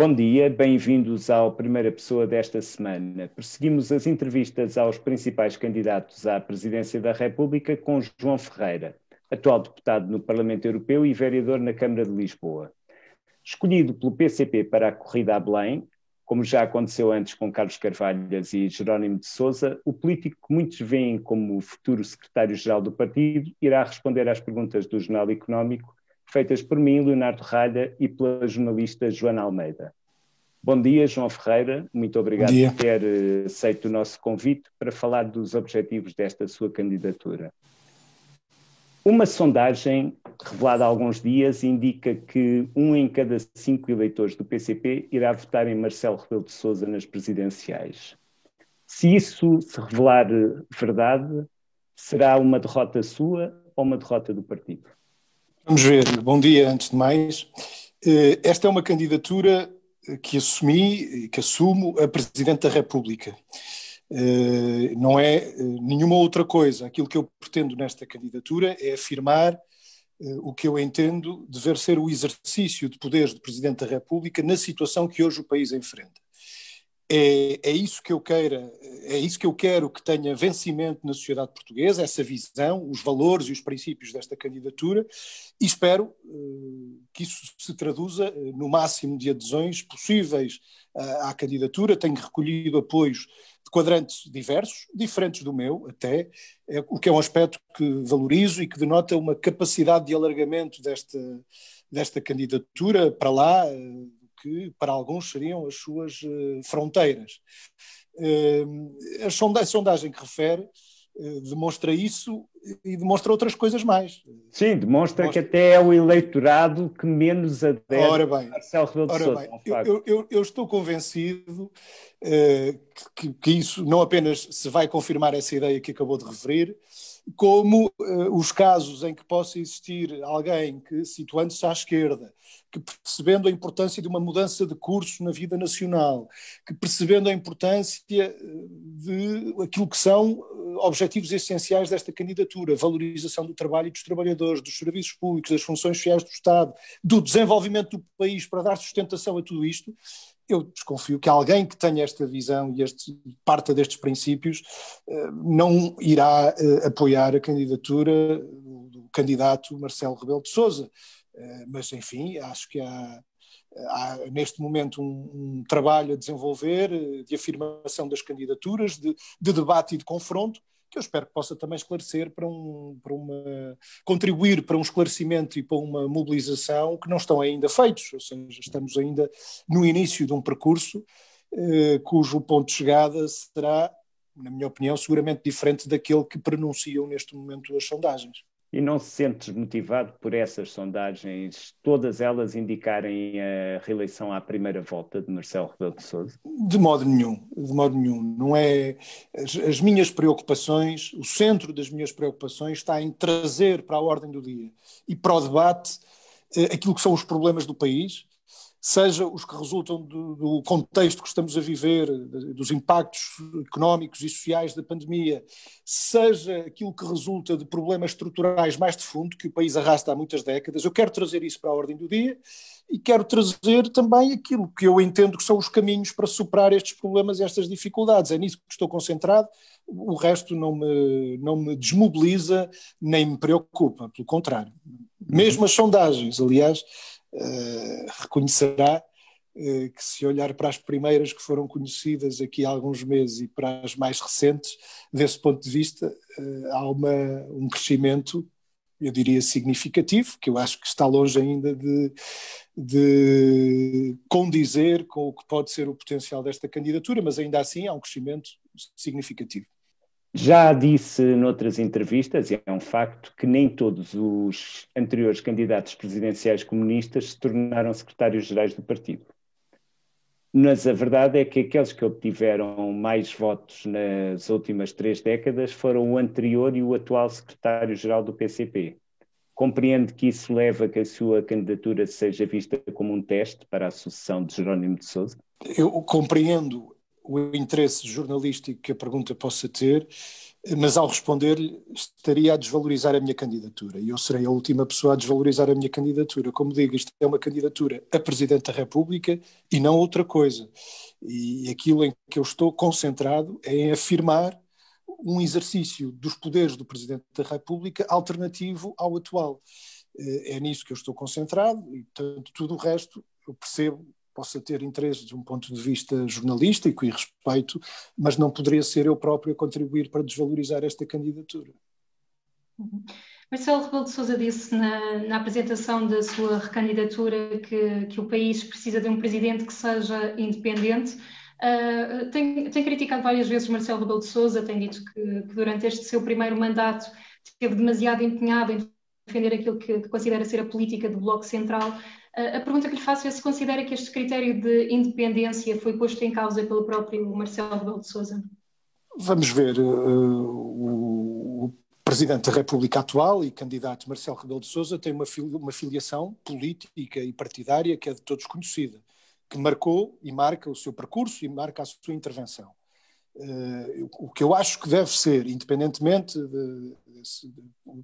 Bom dia, bem-vindos ao Primeira Pessoa desta semana. Perseguimos as entrevistas aos principais candidatos à presidência da República com João Ferreira, atual deputado no Parlamento Europeu e vereador na Câmara de Lisboa. Escolhido pelo PCP para a corrida a Belém, como já aconteceu antes com Carlos Carvalhas e Jerónimo de Souza, o político que muitos veem como o futuro secretário-geral do partido irá responder às perguntas do Jornal Económico feitas por mim, Leonardo Ralha, e pela jornalista Joana Almeida. Bom dia, João Ferreira. Muito obrigado por ter eh, aceito o nosso convite para falar dos objetivos desta sua candidatura. Uma sondagem revelada há alguns dias indica que um em cada cinco eleitores do PCP irá votar em Marcelo Rebelo de Sousa nas presidenciais. Se isso se revelar eh, verdade, será uma derrota sua ou uma derrota do partido? Vamos ver. Bom dia, antes de mais. Eh, esta é uma candidatura eh, que assumi, eh, que assumo a Presidente da República. Não é nenhuma outra coisa. Aquilo que eu pretendo nesta candidatura é afirmar o que eu entendo dever ser o exercício de poderes de Presidente da República na situação que hoje o país enfrenta é, é, isso que eu queira, é isso que eu quero que tenha vencimento na sociedade portuguesa, essa visão, os valores e os princípios desta candidatura, e espero uh, que isso se traduza eh, no máximo de adesões possíveis uh, à candidatura. Tenho recolhido apoios de quadrantes diversos, diferentes do meu até, é, o que é um aspecto que valorizo e que denota uma capacidade de alargamento desta, desta candidatura para lá que para alguns seriam as suas eh, fronteiras. Ehm, a sondagem que refere eh, demonstra isso e demonstra outras coisas mais. Sim, demonstra, que até é o eleitorado que menos adere ora bem, a Marcelo Rebelo de Sousa. É eu, eu, eu, estou convencido uh, que, que, isso não apenas se vai confirmar essa ideia que acabou de referir, como uh, os casos em que possa existir alguém que, situando-se à esquerda, que percebendo a importância de uma mudança de curso na vida nacional, que percebendo a importância eh, de aquilo que são eh, objetivos essenciais desta candidatura, valorização do trabalho e dos trabalhadores, dos serviços públicos, das funções sociais do Estado, do desenvolvimento do país para dar sustentação a tudo isto, eu desconfio que alguém que tenha esta visão e este, parta destes princípios eh, não irá eh, apoiar a candidatura do candidato Marcelo Rebelo de Sousa. Eh, mas, enfim, acho que há, há neste momento um, um, trabalho a desenvolver de afirmação das candidaturas, de, de debate e de confronto, que eu espero que possa também esclarecer para um, para uma, contribuir para um esclarecimento e para uma mobilização que não estão ainda feitos, ou seja, estamos ainda no início de um percurso eh, cujo ponto de chegada será, na minha opinião, seguramente diferente daquele que pronunciam neste momento as sondagens e não se sente desmotivado por essas sondagens, todas elas indicarem a reeleição à primeira volta de Marcelo Rebelo de Sousa? De modo nenhum, de modo nenhum. Não é as, as, minhas preocupações, o centro das minhas preocupações está em trazer para a ordem do dia e para o debate eh, aquilo que são os problemas do país seja os que resultam do, do, contexto que estamos a viver, dos impactos económicos e sociais da pandemia, seja aquilo que resulta de problemas estruturais mais de fundo que o país arrasta há muitas décadas, eu quero trazer isso para a ordem do dia e quero trazer também aquilo que eu entendo que são os caminhos para superar estes problemas e estas dificuldades. É nisso que estou concentrado, o resto não me, não me desmobiliza nem me preocupa, pelo contrário. Mesmo as sondagens, aliás, eh, reconhecerá eh, que se olhar para as primeiras que foram conhecidas aqui há alguns meses e para as mais recentes, desse ponto de vista, eh, há uma, um crescimento, eu diria, significativo, que eu acho que está longe ainda de, de condizer com o que pode ser o potencial desta candidatura, mas ainda assim há um crescimento significativo. Já disse noutras entrevistas, e é um facto, que nem todos os anteriores candidatos presidenciais comunistas se tornaram secretários-gerais do partido. Mas a verdade é que aqueles que obtiveram mais votos nas últimas três décadas foram o anterior e o atual secretário-geral do PCP. Compreendo que isso leva a que a sua candidatura seja vista como um teste para a sucessão de Jerónimo de Souza? Eu compreendo o interesse jornalístico que a pergunta possa ter, mas ao responder-lhe estaria a desvalorizar a minha candidatura e eu serei a última pessoa a desvalorizar a minha candidatura. Como digo, isto é uma candidatura a Presidente da República e não outra coisa. E aquilo em que eu estou concentrado é em afirmar um exercício dos poderes do Presidente da República alternativo ao atual. Eh, é nisso que eu estou concentrado e, portanto, tudo o resto eu percebo possa ter interesse de um ponto de vista jornalístico e respeito, mas não poderia ser eu próprio a contribuir para desvalorizar esta candidatura. Marcelo Rebelo de Sousa disse na, na, apresentação da sua recandidatura que, que o país precisa de um presidente que seja independente. Uh, tem, tem, criticado várias vezes Marcelo Rebelo de Sousa, tem dito que, que, durante este seu primeiro mandato esteve demasiado empenhado em defender aquilo que, que considera ser a política do Bloco Central. A pergunta que lhe faço é se considera que este critério de independência foi posto em causa pelo próprio Marcelo Rebelo de Sousa. Vamos ver, eh, o Presidente da República atual e candidato Marcelo Rebelo de Sousa tem uma, filiação política e partidária que é de todos conhecida, que marcou e marca o seu percurso e marca a sua intervenção. Eh, o que eu acho que deve ser, independentemente de,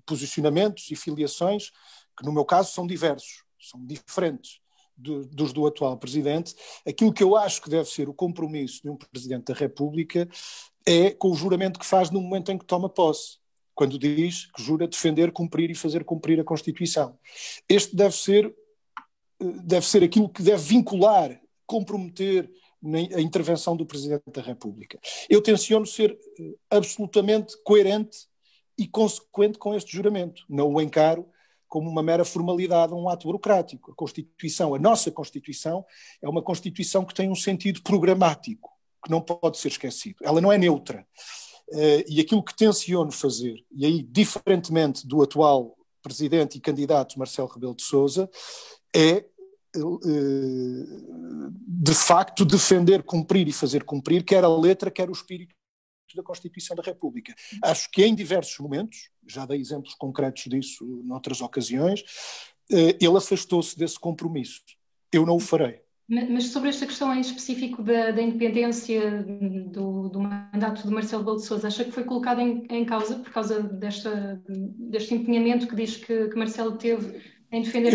posicionamentos e filiações, que no meu caso são diversos, são diferentes do, dos do atual presidente. Aquilo que eu acho que deve ser o compromisso de um presidente da República é com o juramento que faz no momento em que toma posse quando diz que jura defender, cumprir e fazer cumprir a Constituição. Este deve ser, deve ser aquilo que deve vincular, comprometer a intervenção do Presidente da República. Eu tenciono ser eh, absolutamente coerente e consequente com este juramento. Não o encaro como uma mera formalidade, um ato burocrático. A Constituição, a nossa Constituição, é uma Constituição que tem um sentido programático, que não pode ser esquecido. Ela não é neutra. Eh, e aquilo que tenciono fazer, e aí, diferentemente do atual presidente e candidato Marcelo Rebelo de Souza, é eh, de facto defender, cumprir e fazer cumprir, quer a letra, quer o espírito da Constituição da República. Acho que em diversos momentos, já dei exemplos concretos disso noutras ocasiões, eh, ele afastou-se desse compromisso. Eu não o farei. Mas sobre esta questão em específico da, da independência do, do, mandato de Marcelo Rebelo de Sousa, acha que foi colocado em, em causa por causa desta, deste empenhamento que diz que, que Marcelo teve em defender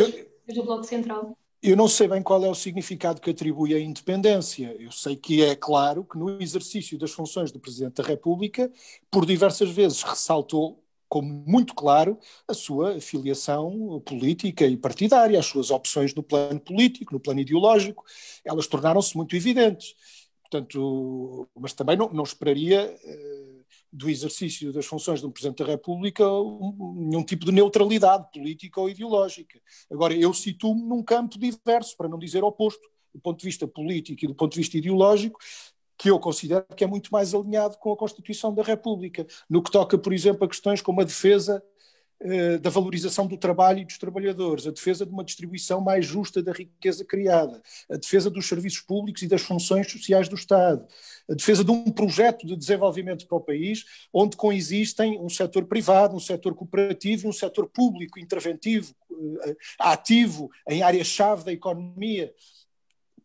eu, Bloco Central? Eu não sei bem qual é o significado que atribui à independência. Eu sei que é claro que no exercício das funções do Presidente da República, por diversas vezes ressaltou como muito claro a sua filiação política e partidária, as suas opções no plano político, no plano ideológico, elas tornaram-se muito evidentes. Portanto, mas também não, não esperaria eh, do exercício das funções de um Presidente da República nenhum tipo de neutralidade política ou ideológica. Agora, eu situo-me num campo diverso, para não dizer oposto, do ponto de vista político e do ponto de vista ideológico, que eu considero que é muito mais alinhado com a Constituição da República, no que toca, por exemplo, a questões como a defesa eh, da valorização do trabalho e dos trabalhadores, a defesa de uma distribuição mais justa da riqueza criada, a defesa dos serviços públicos e das funções sociais do Estado, a defesa de um projeto de desenvolvimento para o país, onde coexistem um setor privado, um setor cooperativo, um setor público interventivo, eh, ativo em áreas-chave da economia.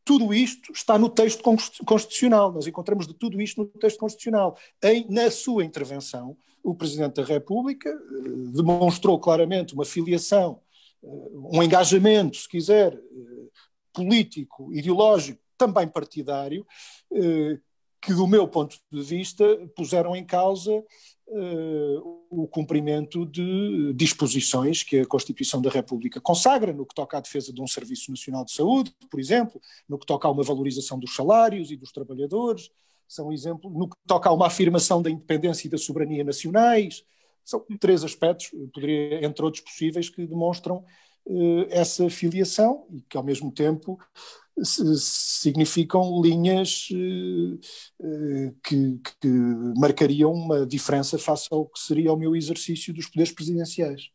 Tudo isto está no texto constitucional, nós encontramos de tudo isto no texto constitucional, em, na sua intervenção, o Presidente da República eh, demonstrou claramente uma filiação, eh, um engajamento, se quiser, eh, político, ideológico, também partidário, que, do meu ponto de vista, puseram em causa o cumprimento de disposições que a Constituição da República consagra, no que toca à defesa de um Serviço Nacional de Saúde, por exemplo, no que toca a uma valorização dos salários e dos trabalhadores, são exemplo no que toca a uma afirmação da independência e da soberania nacionais. São três aspectos, poderia, entre outros possíveis, que demonstram eh, essa filiação e que, ao mesmo tempo, significam linhas eh, eh, que, que marcariam uma diferença face ao que seria o meu exercício dos poderes presidenciais.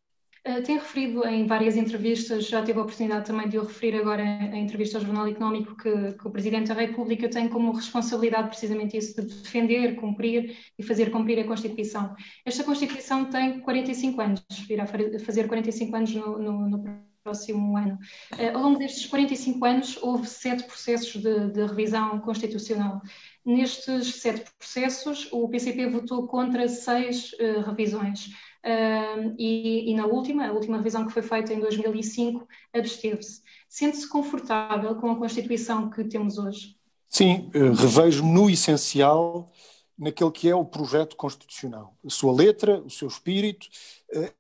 Eh, tem referido em várias entrevistas, já tive a oportunidade também de o referir agora em entrevista ao Jornal Económico, que, que, o Presidente da República tem como responsabilidade precisamente isso, de defender, cumprir e fazer cumprir a Constituição. Esta Constituição tem 45 anos, virá fazer 45 anos no, no, no próximo ano. Uh, ao longo destes 45 anos, houve sete processos de, de, revisão constitucional. Nestes sete processos, o PCP votou contra seis uh, revisões. Uh, e, e, na última, a última revisão que foi feita em 2005, absteve-se. Sente-se confortável com a Constituição que temos hoje? Sim, eh, revejo-me no essencial naquele que é o projeto constitucional. A sua letra, o seu espírito,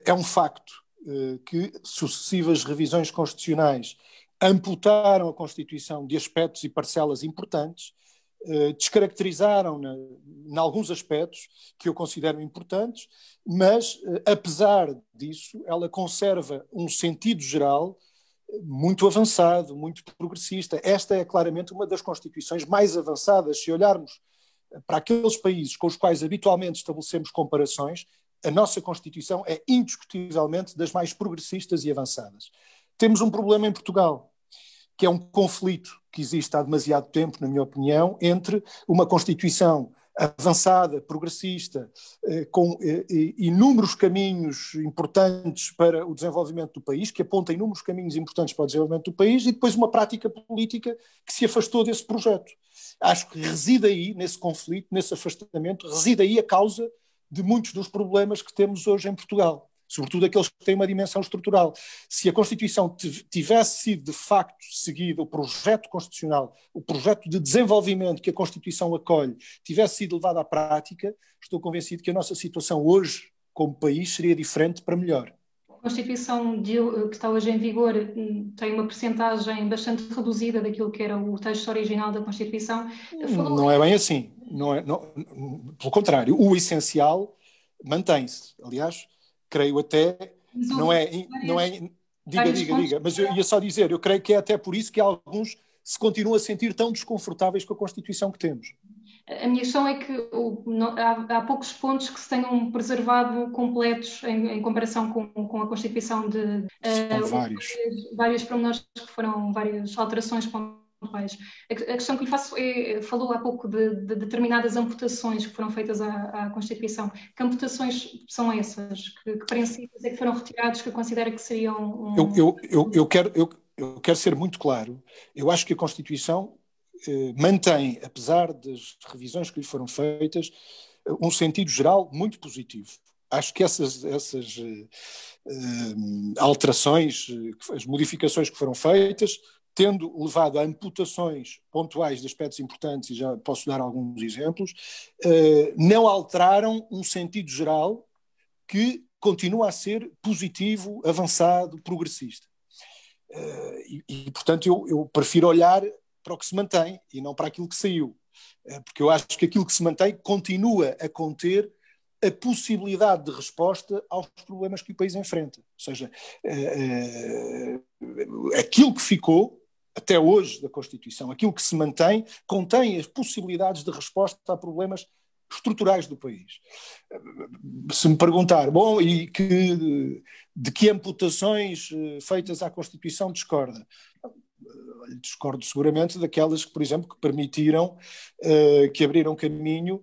é um facto eh, que sucessivas revisões constitucionais amputaram a Constituição de aspectos e parcelas importantes, eh, descaracterizaram-na em alguns aspectos que eu considero importantes, mas eh, apesar disso, ela conserva um sentido geral muito avançado, muito progressista. Esta é claramente uma das constituições mais avançadas, se olharmos para aqueles países com os quais habitualmente estabelecemos comparações, a nossa Constituição é indiscutivelmente das mais progressistas e avançadas. Temos um problema em Portugal, que é um conflito que existe há demasiado tempo, na minha opinião, entre uma Constituição avançada, progressista, eh, com eh, eh, inúmeros caminhos importantes para o desenvolvimento do país, que aponta inúmeros caminhos importantes para o desenvolvimento do país, e depois uma prática política que se afastou desse projeto. Acho que reside aí, nesse conflito, nesse afastamento, reside aí a causa de muitos dos problemas que temos hoje em Portugal, sobretudo aqueles que têm uma dimensão estrutural. Se a Constituição tivesse sido de facto seguida, o projeto constitucional, o projeto de desenvolvimento que a Constituição acolhe, tivesse sido levado à prática, estou convencido que a nossa situação hoje, como país, seria diferente para melhor. Constituição de, eh, que está hoje em vigor hum, tem uma percentagem bastante reduzida daquilo que era o texto original da Constituição. Falou... Não é bem assim. Não é, não, pelo contrário, o essencial mantém-se. Aliás, creio até. Não é, não é, diga, diga, diga. Mas eu ia só dizer, eu creio que é até por isso que alguns se continuam a sentir tão desconfortáveis com a Constituição que temos. A minha questão é que o, há, há, poucos pontos que se tenham preservado completos em, em comparação com, com, a Constituição de uh, vários. várias, várias pormenores que foram várias alterações pontuais. A, a questão que lhe faço é, falou há pouco de, de determinadas amputações que foram feitas à, à, Constituição. Que amputações são essas? Que, que princípios é que foram retirados que considera que seriam... Um... Eu, eu, eu, eu, quero, eu, eu quero ser muito claro. Eu acho que a Constituição eh, mantém, apesar das revisões que lhe foram feitas, eh, um sentido geral muito positivo. Acho que essas, essas uh, alterações, as modificações que foram feitas, tendo levado a amputações pontuais de aspectos importantes, e já posso dar alguns exemplos, uh, não alteraram um sentido geral que continua a ser positivo, avançado, progressista. Uh, e, e, portanto, eu, eu prefiro olhar para o que se mantém e não para aquilo que saiu. Eh, porque eu acho que aquilo que se mantém continua a conter a possibilidade de resposta aos problemas que o país enfrenta. Ou seja, eh, eh, aquilo que ficou até hoje da Constituição, aquilo que se mantém, contém as possibilidades de resposta a problemas estruturais do país. Se me perguntar, bom, e que, de que amputações feitas à Constituição discorda? discordo seguramente daquelas que, por exemplo, que permitiram, uh, que abriram caminho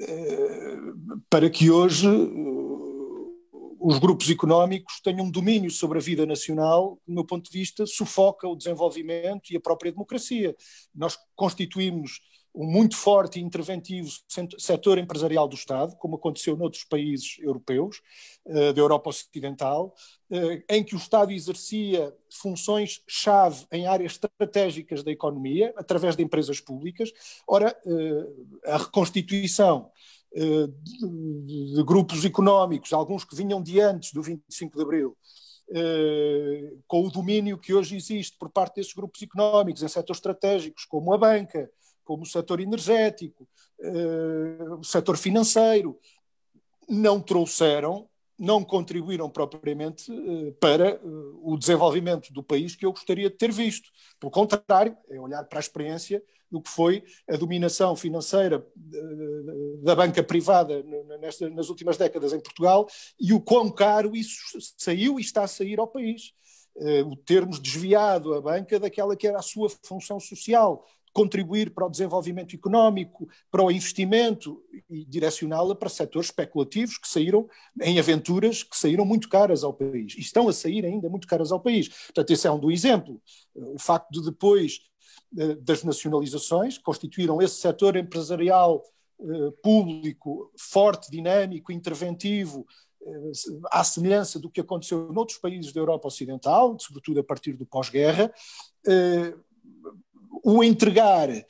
uh, para que hoje eh, os grupos económicos tenham um domínio sobre a vida nacional, do meu ponto de vista, sufoca o desenvolvimento e a própria democracia. Nós constituímos um muito forte e interventivo setor empresarial do Estado, como aconteceu noutros países europeus, eh, da Europa Ocidental, eh, em que o Estado exercia funções-chave em áreas estratégicas da economia, através de empresas públicas. Ora, eh, a reconstituição de grupos económicos, alguns que vinham de antes do 25 de Abril, com o domínio que hoje existe por parte desses grupos económicos em setores estratégicos, como a banca, como o setor energético, uh, o setor financeiro, não trouxeram, não contribuíram propriamente uh, para uh, o desenvolvimento do país que eu gostaria de ter visto. Pelo contrário, é olhar para a experiência do que foi a dominação financeira da banca privada nas últimas décadas em Portugal e o quão caro isso saiu e está a sair ao país o termos desviado a banca daquela que era a sua função social, contribuir para o desenvolvimento económico, para o investimento e direcioná-la para setores especulativos que saíram em aventuras que saíram muito caras ao país e estão a sair ainda muito caras ao país. Portanto, esse é um do exemplo. O facto de depois eh, das nacionalizações constituíram esse setor empresarial eh, público forte, dinâmico, interventivo, eh, à semelhança do que aconteceu noutros países da Europa Ocidental, sobretudo a partir do pós-guerra, o entregar eh,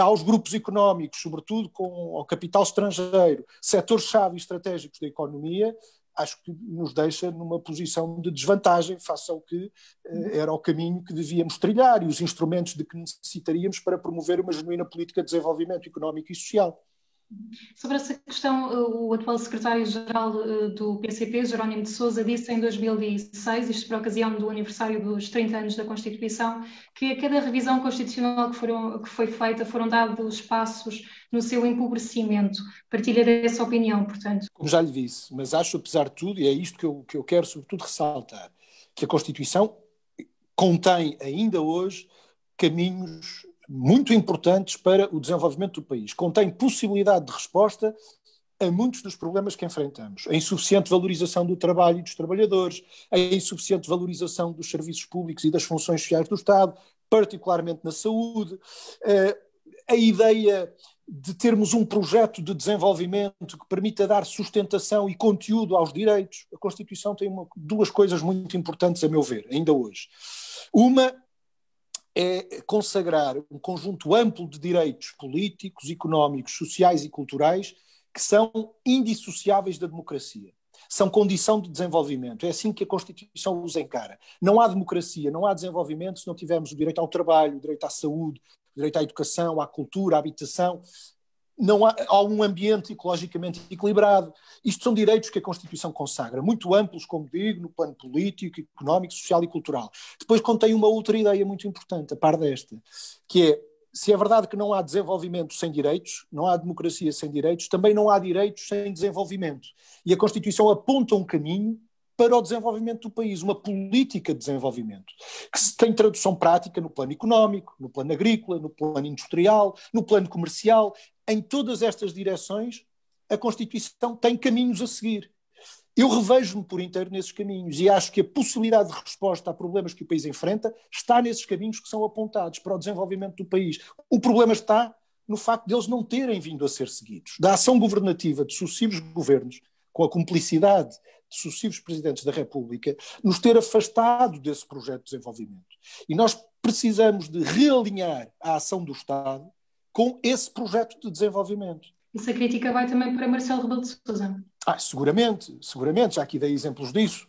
aos grupos económicos, sobretudo com, o capital estrangeiro, setores-chave estratégicos da economia, acho que nos deixa numa posição de desvantagem face ao que eh, era o caminho que devíamos trilhar e os instrumentos de que necessitaríamos para promover uma genuína política de desenvolvimento económico e social. Sobre essa questão, o atual secretário-geral eh, do PCP, Jerónimo de Souza, disse em 2016, isto por ocasião do aniversário dos 30 anos da Constituição, que a cada revisão constitucional que, foram, que foi feita foram dados passos no seu empobrecimento. Partilha dessa opinião, portanto. Como já lhe disse, mas acho, apesar de tudo, e é isto que eu, que eu quero sobretudo ressaltar, que a Constituição contém ainda hoje caminhos muito importantes para o desenvolvimento do país. Contém possibilidade de resposta a muitos dos problemas que enfrentamos. A insuficiente valorização do trabalho e dos trabalhadores, a insuficiente valorização dos serviços públicos e das funções sociais do Estado, particularmente na saúde, eh, a ideia de termos um projeto de desenvolvimento que permita dar sustentação e conteúdo aos direitos. A Constituição tem uma, duas coisas muito importantes, a meu ver, ainda hoje. Uma é consagrar um conjunto amplo de direitos políticos, económicos, sociais e culturais que são indissociáveis da democracia. São condição de desenvolvimento. É assim que a Constituição os encara. Não há democracia, não há desenvolvimento se não tivermos o direito ao trabalho, o direito à saúde, o direito à educação, à cultura, à habitação, não há, há, um ambiente ecologicamente equilibrado. Isto são direitos que a Constituição consagra, muito amplos, como digo, no plano político, económico, social e cultural. Depois contém uma outra ideia muito importante, a par desta, que é se é verdade que não há desenvolvimento sem direitos, não há democracia sem direitos, também não há direitos sem desenvolvimento. E a Constituição aponta um caminho para o desenvolvimento do país, uma política de desenvolvimento, que se tem tradução prática no plano económico, no plano agrícola, no plano industrial, no plano comercial, em todas estas direções, a Constituição tem caminhos a seguir. Eu revejo-me por inteiro nesses caminhos e acho que a possibilidade de resposta a problemas que o país enfrenta está nesses caminhos que são apontados para o desenvolvimento do país. O problema está no facto deles não terem vindo a ser seguidos. Da ação governativa de sucessivos governos, com a cumplicidade de sucessivos presidentes da República, nos ter afastado desse projeto de desenvolvimento. E nós precisamos de realinhar a ação do Estado com esse projeto de desenvolvimento. Essa crítica vai também para Marcelo Rebelo de Sousa. Ah, seguramente, seguramente, já aqui dei exemplos disso.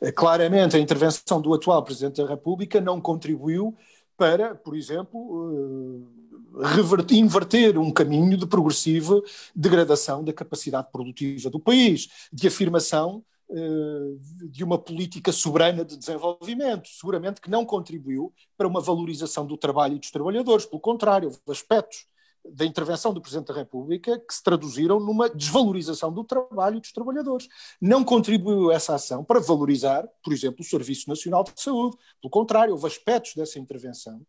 É? Eh, claramente, a intervenção do atual Presidente da República não contribuiu para, por exemplo, eh, reverter, inverter um caminho de progressiva degradação da capacidade produtiva do país, de afirmação eh, de uma política soberana de desenvolvimento. Seguramente que não contribuiu para uma valorização do trabalho e dos trabalhadores, pelo contrário, houve aspectos da intervenção do Presidente da República que se traduziram numa desvalorização do trabalho e dos trabalhadores. Não contribuiu essa ação para valorizar, por exemplo, o Serviço Nacional de Saúde. Pelo contrário, houve aspectos dessa intervenção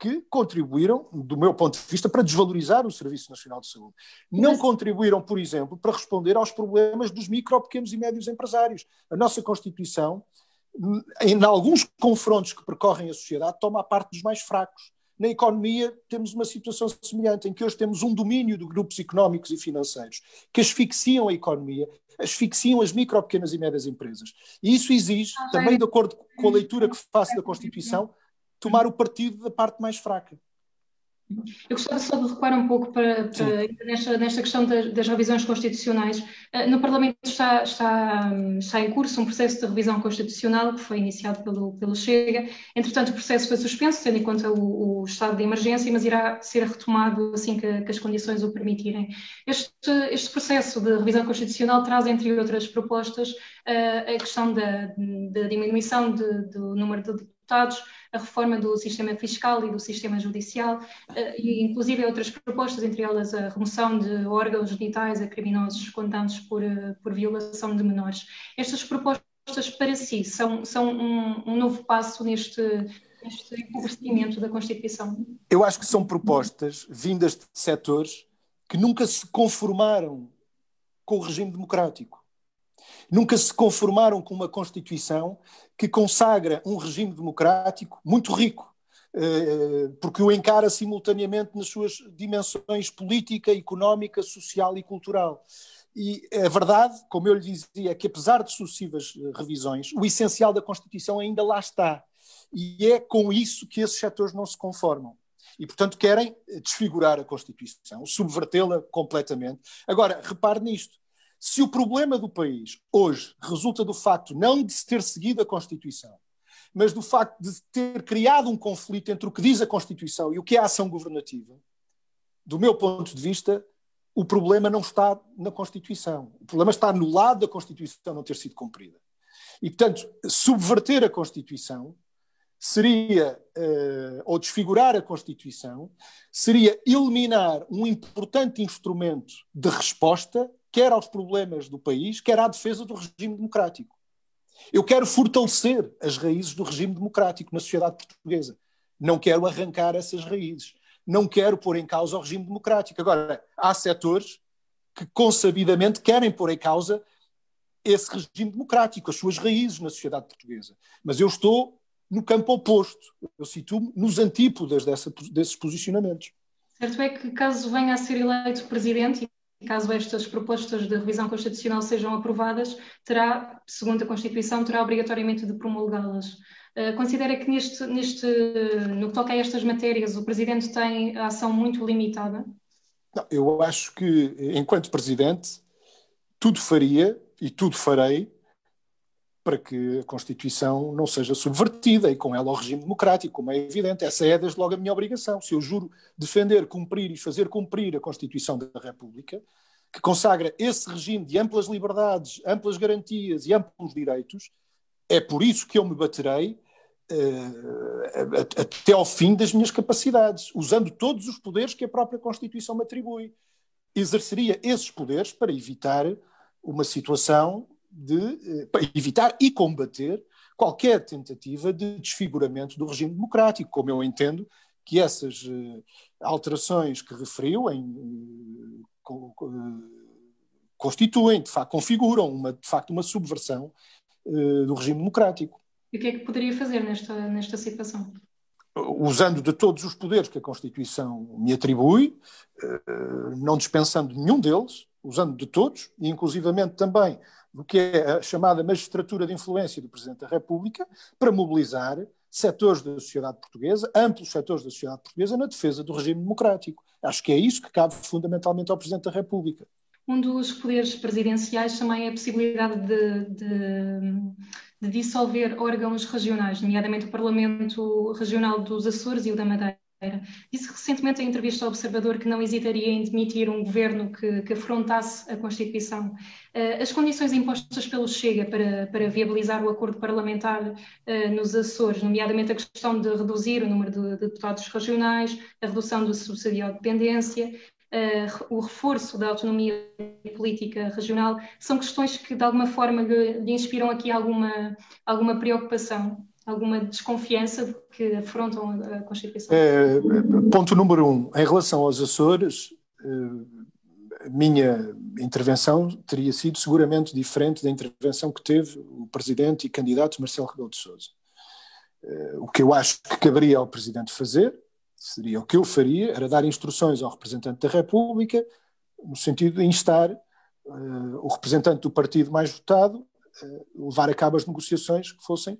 que contribuíram, do meu ponto de vista, para desvalorizar o Serviço Nacional de Saúde. Não Mas... contribuíram, por exemplo, para responder aos problemas dos micro, pequenos e médios empresários. A nossa Constituição, em alguns confrontos que percorrem a sociedade, toma a parte dos mais fracos. Na economia temos uma situação semelhante, em que hoje temos um domínio de grupos económicos e financeiros que asfixiam a economia, asfixiam as micro, pequenas e médias empresas. E isso exige, ah, também é. de acordo com a leitura que é faço da Constituição, tomar o partido da parte mais fraca. Eu gostava só de recuar um pouco para, para nesta, nesta, questão das, das, revisões constitucionais. Eh, no Parlamento está, está, está, em curso um processo de revisão constitucional que foi iniciado pelo, pelo Chega. Entretanto, o processo foi suspenso, tendo em conta o, o estado de emergência, mas irá ser retomado assim que, que as condições o permitirem. Este, este, processo de revisão constitucional traz, entre outras propostas, eh, a questão da, da diminuição de, do número de deputados a reforma do sistema fiscal e do sistema judicial, eh, e inclusive outras propostas, entre elas a remoção de órgãos genitais a criminosos condenados por, eh, por violação de menores. Estas propostas, para si, são, são um, um novo passo neste, este empobrecimento da Constituição? Eu acho que são propostas vindas de setores que nunca se conformaram com o regime democrático nunca se conformaram com uma Constituição que consagra um regime democrático muito rico, eh, porque o encara simultaneamente nas suas dimensões política, económica, social e cultural. E a verdade, como eu lhe dizia, é que apesar de sucessivas eh, revisões, o essencial da Constituição ainda lá está. E é com isso que esses setores não se conformam. E, portanto, querem eh, desfigurar a Constituição, subvertê-la completamente. Agora, repare nisto: se o problema do país hoje resulta do facto não de se ter seguido a Constituição, mas do facto de ter criado um conflito entre o que diz a Constituição e o que é a ação governativa, do meu ponto de vista, o problema não está na Constituição. O problema está no lado da Constituição não ter sido cumprida. E, portanto, subverter a Constituição seria, uh, ou desfigurar a Constituição, seria eliminar um importante instrumento de resposta quer aos problemas do país, quer à defesa do regime democrático. Eu quero fortalecer as raízes do regime democrático na sociedade portuguesa. Não quero arrancar essas raízes. Não quero pôr em causa o regime democrático. Agora, há setores que consabidamente querem pôr em causa esse regime democrático, as suas raízes na sociedade portuguesa. Mas eu estou no campo oposto. Eu situo-me nos antípodas dessa, desses posicionamentos. Certo é que, caso venha a ser eleito presidente, caso estas propostas de revisão constitucional sejam aprovadas, terá, segundo a Constituição, terá obrigatoriamente de promulgá-las. Uh, considera que neste, neste, no que toca a estas matérias, o Presidente tem a ação muito limitada? Não, eu acho que, enquanto Presidente, tudo faria e tudo farei para que a Constituição não seja subvertida e com ela o regime democrático, como é evidente. Essa é, desde logo, a minha obrigação. Se eu juro defender, cumprir e fazer cumprir a Constituição da República, que consagra esse regime de amplas liberdades, amplas garantias e amplos direitos, é por isso que eu me baterei uh, até ao fim das minhas capacidades, usando todos os poderes que a própria Constituição me atribui. Exerceria esses poderes para evitar uma situação de eh, evitar e combater qualquer tentativa de desfiguramento do regime democrático, como eu entendo que essas eh, alterações que referiu em, eh, constituem, de facto, configuram uma, de facto uma subversão do regime democrático. E o que é que poderia fazer nesta, nesta situação? usando de todos os poderes que a Constituição me atribui, não dispensando nenhum deles, usando de todos, e inclusivamente também do que é a chamada magistratura de influência do Presidente da República, para mobilizar setores da sociedade portuguesa, amplos setores da sociedade portuguesa, na defesa do regime democrático. Acho que é isso que cabe fundamentalmente ao Presidente da República. Um dos poderes presidenciais também é a possibilidade de, de, de dissolver órgãos regionais, nomeadamente o Parlamento Regional dos Açores e o da Madeira. Disse recentemente em entrevista ao Observador que não hesitaria em demitir um governo que, que afrontasse a Constituição. Eh, as condições impostas pelo Chega para, para viabilizar o acordo parlamentar eh, nos Açores, nomeadamente a questão de reduzir o número de, de deputados regionais, a redução do subsídio à dependência, Uh, o reforço da autonomia política regional, são questões que de alguma forma lhe, lhe inspiram aqui alguma, alguma preocupação alguma desconfiança que afrontam a Constituição? É, ponto número um. Em relação aos Açores, eh, minha intervenção teria sido seguramente diferente da intervenção que teve o presidente e candidato Marcelo Rebelo de Sousa. Eh, o que eu acho que caberia ao presidente fazer, seria o que eu faria, era dar instruções ao representante da República, no sentido de instar uh, o representante do partido mais votado eh, levar a cabo as negociações que fossem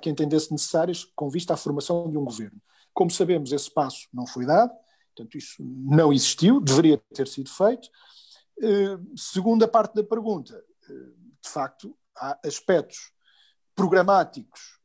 que entendesse necessárias com vista à formação de um governo. Como sabemos, esse passo não foi dado, portanto isso não existiu, deveria ter sido feito. Eh, segunda parte da pergunta, eh, de facto, há aspectos programáticos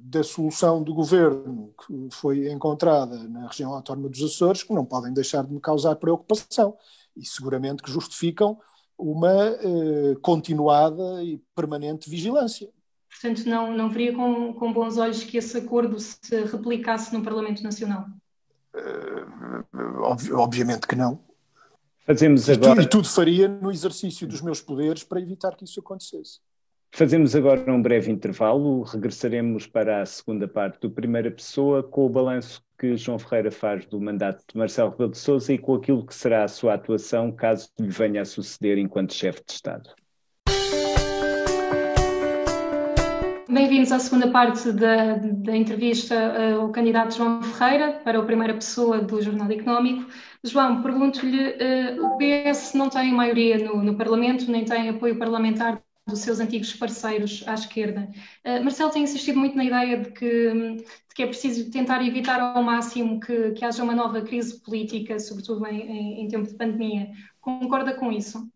da solução do governo que foi encontrada na região autónoma dos Açores que não podem deixar de me causar preocupação e seguramente que justificam uma eh, continuada e permanente vigilância. Portanto, não, não veria com, com bons olhos que esse acordo se replicasse no Parlamento Nacional? Uh, eh, ob obviamente que não. Fazemos agora... e, tudo faria no exercício dos meus poderes para evitar que isso acontecesse. Fazemos agora um breve intervalo, regressaremos para a segunda parte do Primeira Pessoa com o balanço que João Ferreira faz do mandato de Marcelo Rebelo de Sousa e com aquilo que será a sua atuação caso lhe venha a suceder enquanto chefe de Estado. Bem-vindos à segunda parte da, da, entrevista ao eh, candidato João Ferreira, para a primeira pessoa do Jornal Económico. João, pergunto-lhe: uh, o PS não tem maioria no, no Parlamento, nem tem apoio parlamentar dos seus antigos parceiros à esquerda. Uh, Marcelo tem insistido muito na ideia de que, de que é preciso tentar evitar ao máximo que, que, haja uma nova crise política, sobretudo em, em, em tempo de pandemia. Concorda com isso?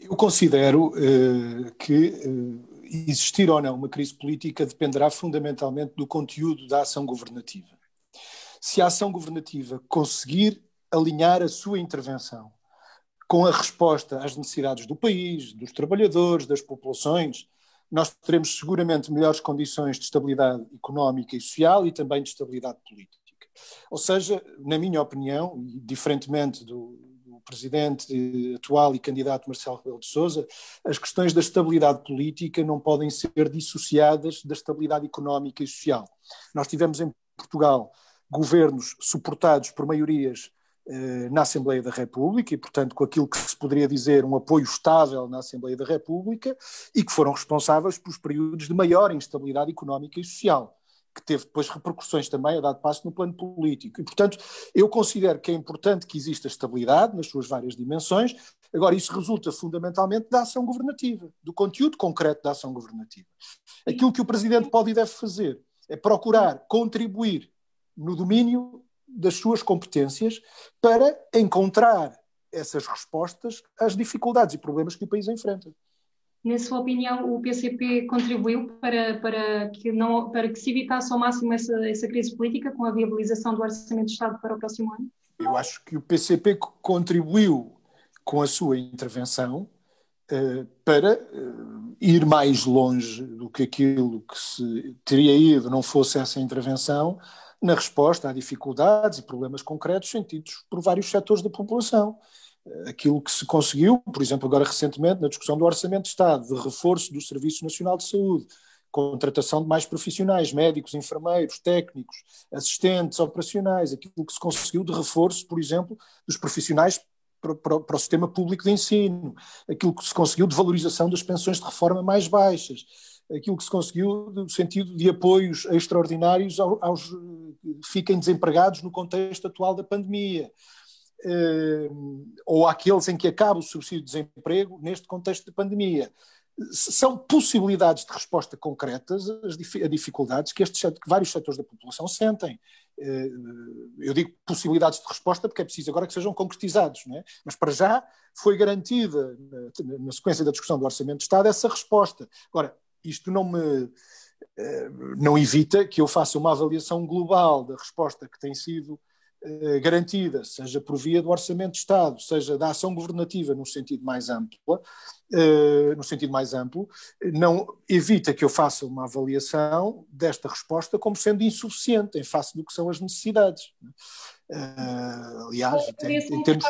Eu considero uh, que uh, existir ou não uma crise política dependerá fundamentalmente do conteúdo da ação governativa. Se a ação governativa conseguir alinhar a sua intervenção com a resposta às necessidades do país, dos trabalhadores, das populações, nós teremos seguramente melhores condições de estabilidade económica e social e também de estabilidade política. Ou seja, na minha opinião, diferentemente do, do presidente atual e candidato Marcelo Rebelo de Sousa, as questões da estabilidade política não podem ser dissociadas da estabilidade económica e social. Nós tivemos em Portugal governos suportados por maiorias eh, na Assembleia da República e, portanto, com aquilo que se poderia dizer um apoio estável na Assembleia da República e que foram responsáveis pelos períodos de maior instabilidade económica e social, que teve depois repercussões também a dado passo no plano político. E, portanto, eu considero que é importante que exista estabilidade nas suas várias dimensões. Agora, isso resulta fundamentalmente da ação governativa, do conteúdo concreto da ação governativa. Aquilo que o Presidente pode e deve fazer é procurar contribuir no domínio das suas competências para encontrar essas respostas às dificuldades e problemas que o país enfrenta. Na sua opinião, o PCP contribuiu para, para, que, não, para que se evitasse ao máximo essa, essa crise política com a viabilização do Orçamento de Estado para o próximo ano? Eu acho que o PCP contribuiu com a sua intervenção uh, para uh, ir mais longe do que aquilo que se teria ido não fosse essa intervenção, na resposta a dificuldades e problemas concretos sentidos por vários setores da população. Eh, aquilo que se conseguiu, por exemplo, agora recentemente, na discussão do Orçamento de Estado, de reforço do Serviço Nacional de Saúde, contratação de mais profissionais, médicos, enfermeiros, técnicos, assistentes operacionais, aquilo que se conseguiu de reforço, por exemplo, dos profissionais para, para, para, o sistema público de ensino, aquilo que se conseguiu de valorização das pensões de reforma mais baixas aquilo que se conseguiu no sentido de apoios extraordinários aos, que fiquem desempregados no contexto atual da pandemia, eh, ou àqueles em que acaba o subsídio de desemprego neste contexto de pandemia. São possibilidades de resposta concretas a dificuldades que, estes, que vários setores da população sentem. Eh, eu digo possibilidades de resposta porque é preciso agora que sejam concretizados, é? mas para já foi garantida, na sequência da discussão do Orçamento de Estado, essa resposta. Agora, isto não me eh, não evita que eu faça uma avaliação global da resposta que tem sido eh, garantida, seja por via do Orçamento de Estado, seja da ação governativa no sentido mais amplo, eh, no sentido mais amplo, não evita que eu faça uma avaliação desta resposta como sendo insuficiente em face do que são as necessidades. aliás, em, em termos...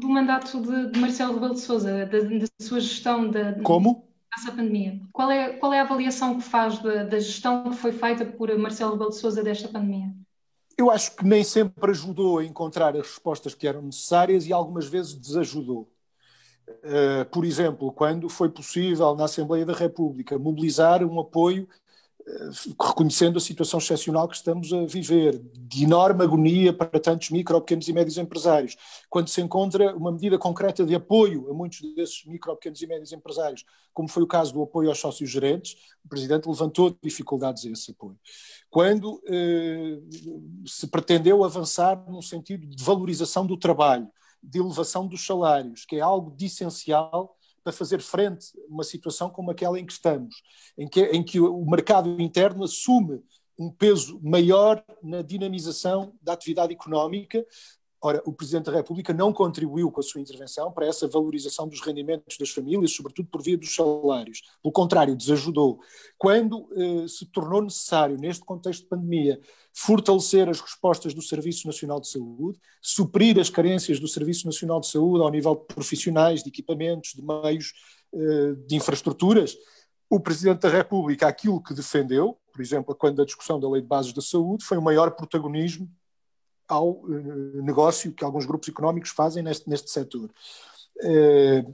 do mandato de, Marcelo Rebelo de Sousa, da, da sua gestão da... Como? essa pandemia. Qual é, qual é a avaliação que faz da, da gestão que foi feita por Marcelo Rebelo de Sousa desta pandemia? Eu acho que nem sempre ajudou a encontrar as respostas que eram necessárias e algumas vezes desajudou. Uh, por exemplo, quando foi possível na Assembleia da República mobilizar um apoio reconhecendo a situação excepcional que estamos a viver, de enorme agonia para tantos micro, pequenos e médios empresários. Quando se encontra uma medida concreta de apoio a muitos desses micro, pequenos e médios empresários, como foi o caso do apoio aos sócios gerentes, o Presidente levantou dificuldades a esse apoio. Quando eh, se pretendeu avançar num sentido de valorização do trabalho, de elevação dos salários, que é algo de essencial para fazer frente a uma situação como aquela em que estamos, em que, em que o mercado interno assume um peso maior na dinamização da atividade económica, Ora, o Presidente da República não contribuiu com a sua intervenção para essa valorização dos rendimentos das famílias, sobretudo por via dos salários. Pelo contrário, desajudou. Quando eh, se tornou necessário, neste contexto de pandemia, fortalecer as respostas do Serviço Nacional de Saúde, suprir as carências do Serviço Nacional de Saúde ao nível de profissionais, de equipamentos, de meios, eh, de infraestruturas, o Presidente da República, aquilo que defendeu, por exemplo, quando a discussão da Lei de Bases da Saúde, foi o maior protagonismo ao eh, negócio que alguns grupos económicos fazem neste, neste setor. Eh,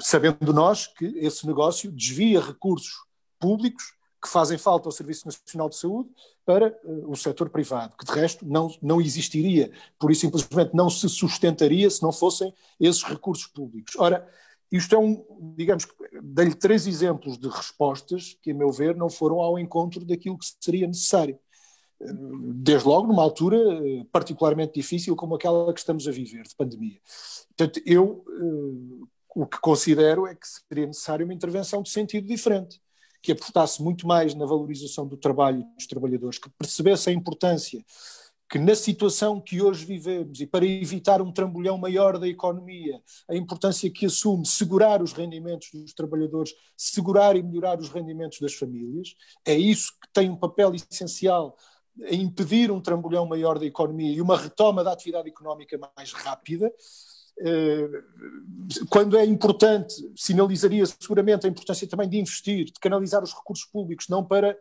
sabendo nós que esse negócio desvia recursos públicos que fazem falta ao Serviço Nacional de Saúde para uh, o setor privado, que de resto não, não existiria, por isso simplesmente não se sustentaria se não fossem esses recursos públicos. Ora, isto é um, digamos, dei-lhe três exemplos de respostas que, a meu ver, não foram ao encontro daquilo que seria necessário desde logo numa altura eh, particularmente difícil como aquela que estamos a viver, de pandemia. Portanto, eu eh, o que considero é que seria necessária uma intervenção de sentido diferente, que apostasse muito mais na valorização do trabalho dos trabalhadores, que percebesse a importância que na situação que hoje vivemos e para evitar um trambolhão maior da economia, a importância que assume segurar os rendimentos dos trabalhadores, segurar e melhorar os rendimentos das famílias, é isso que tem um papel essencial impedir um trambolhão maior da economia e uma retoma da atividade económica mais rápida. Eh, quando é importante, sinalizaria seguramente a importância também de investir, de canalizar os recursos públicos, não para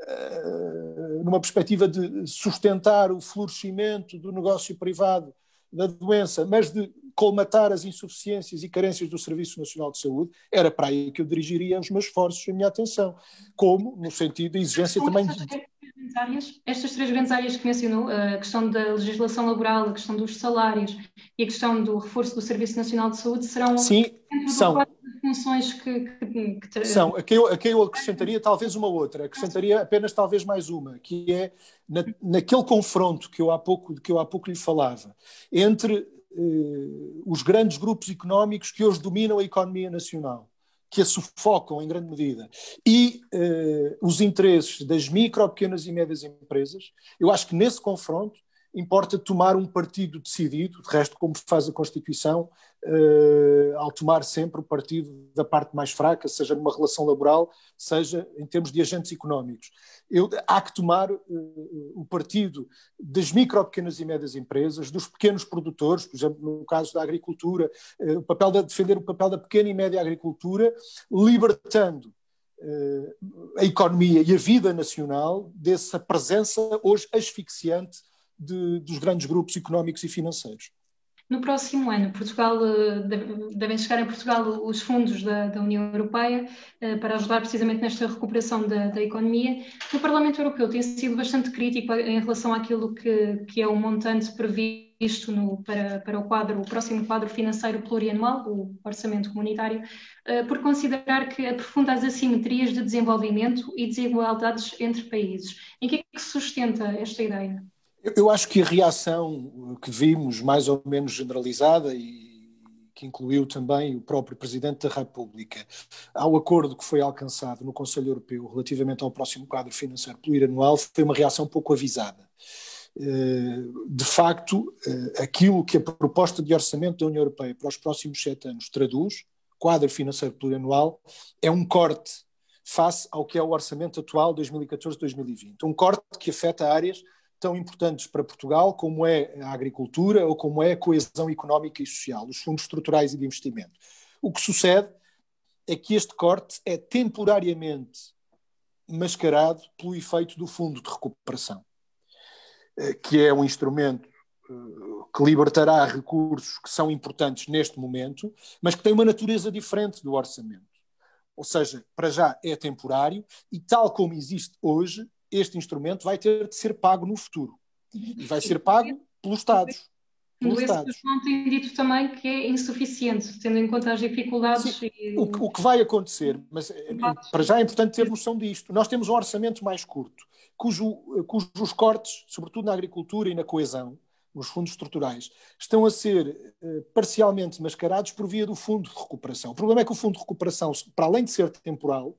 eh, numa perspectiva de sustentar o florescimento do negócio privado da doença, mas de colmatar as insuficiências e carências do Serviço Nacional de Saúde, era para aí que eu dirigiria os meus esforços e a minha atenção, como no sentido da exigência também de, grandes áreas, estas três grandes áreas que mencionou, a questão da legislação laboral, a questão dos salários e a questão do reforço do Serviço Nacional de Saúde, serão Sim, são. funções que, que, que... São, a que, eu, a que eu acrescentaria talvez uma outra, acrescentaria apenas talvez mais uma, que é na, naquele confronto que eu há pouco, que eu há pouco lhe falava, entre eh, os grandes grupos económicos que hoje dominam a economia nacional que a sufocam em grande medida, e uh, os interesses das micro, pequenas e médias empresas, eu acho que nesse confronto importa tomar um partido decidido, de resto, como faz a Constituição, eh, ao tomar sempre o partido da parte mais fraca, seja numa relação laboral, seja em termos de agentes económicos. Eu, há que tomar eh, o partido das micro, pequenas e médias empresas, dos pequenos produtores, por exemplo, no caso da agricultura, eh, o papel de defender o papel da pequena e média agricultura, libertando a economia e a vida nacional dessa presença hoje asfixiante de, dos grandes grupos económicos e financeiros. No próximo ano, Portugal eh, devem chegar em Portugal os fundos da, da, União Europeia eh, para ajudar precisamente nesta recuperação da, da, economia. O Parlamento Europeu tem sido bastante crítico em relação àquilo que, que é o montante previsto no, para, para o quadro, o próximo quadro financeiro plurianual, o orçamento comunitário, eh, por considerar que aprofunda as assimetrias de desenvolvimento e desigualdades entre países. Em que é que sustenta esta ideia? Eu acho que a reação eh, que vimos, mais ou menos generalizada, e que incluiu também o próprio Presidente da República, ao acordo que foi alcançado no Conselho Europeu relativamente ao próximo quadro financeiro plurianual, foi uma reação pouco avisada. Eh, de facto, eh, aquilo que a proposta de orçamento da União Europeia para os próximos sete anos traduz, quadro financeiro plurianual, é um corte face ao que é o orçamento atual 2014-2020. Um corte que afeta áreas tão importantes para Portugal como é a agricultura ou como é a coesão económica e social, os fundos estruturais e de investimento. O que sucede é que este corte é temporariamente mascarado pelo efeito do Fundo de Recuperação, eh, que é um instrumento eh, que libertará recursos que são importantes neste momento, mas que tem uma natureza diferente do orçamento. Ou seja, para já é temporário e, tal como existe hoje, este instrumento vai ter de ser pago no futuro. E vai ser pago pelos Estados. Pelos o Estados. tem dito também que é insuficiente, tendo em conta as dificuldades. Sim, e... o, que, o, que, vai acontecer, mas eh, eh, para já é importante ter noção disto. Nós temos um orçamento mais curto, cujo, eh, cujos cortes, sobretudo na agricultura e na coesão, nos fundos estruturais, estão a ser parcialmente mascarados por via do fundo de recuperação. O problema é que o fundo de recuperação, para além de ser temporal,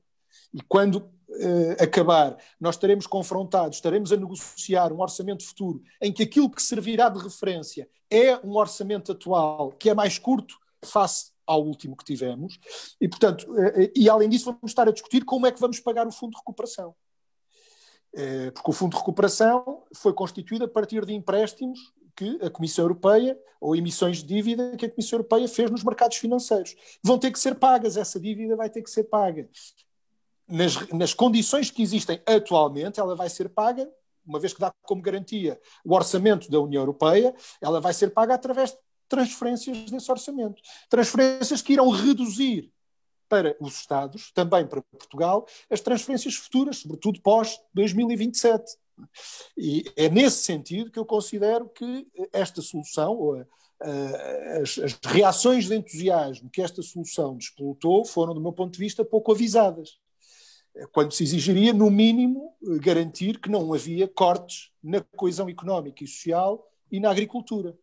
e quando eh, acabar, nós estaremos confrontados, estaremos a negociar um orçamento futuro em que aquilo que servirá de referência é um orçamento atual que é mais curto face ao último que tivemos, e portanto, eh, eh, e além disso, vamos estar a discutir como é que vamos pagar o fundo de recuperação. Porque o fundo de recuperação foi constituído a partir de empréstimos que a Comissão Europeia, ou emissões de dívida que a Comissão Europeia fez nos mercados financeiros. Vão ter que ser pagas, essa dívida vai ter que ser paga nas, nas condições que existem atualmente, ela vai ser paga uma vez que dá como garantia o orçamento da União Europeia, ela vai ser paga através de transferências desse orçamento. Transferências que irão reduzir para os Estados, também para Portugal, as transferências futuras, sobretudo pós-2027. E é nesse sentido que eu considero que esta solução, ou a, a, as, as reações de entusiasmo que esta solução despolutou, foram, do meu ponto de vista, pouco avisadas. É quando se exigiria, no mínimo, garantir que não havia cortes na coesão económica e social e na agricultura.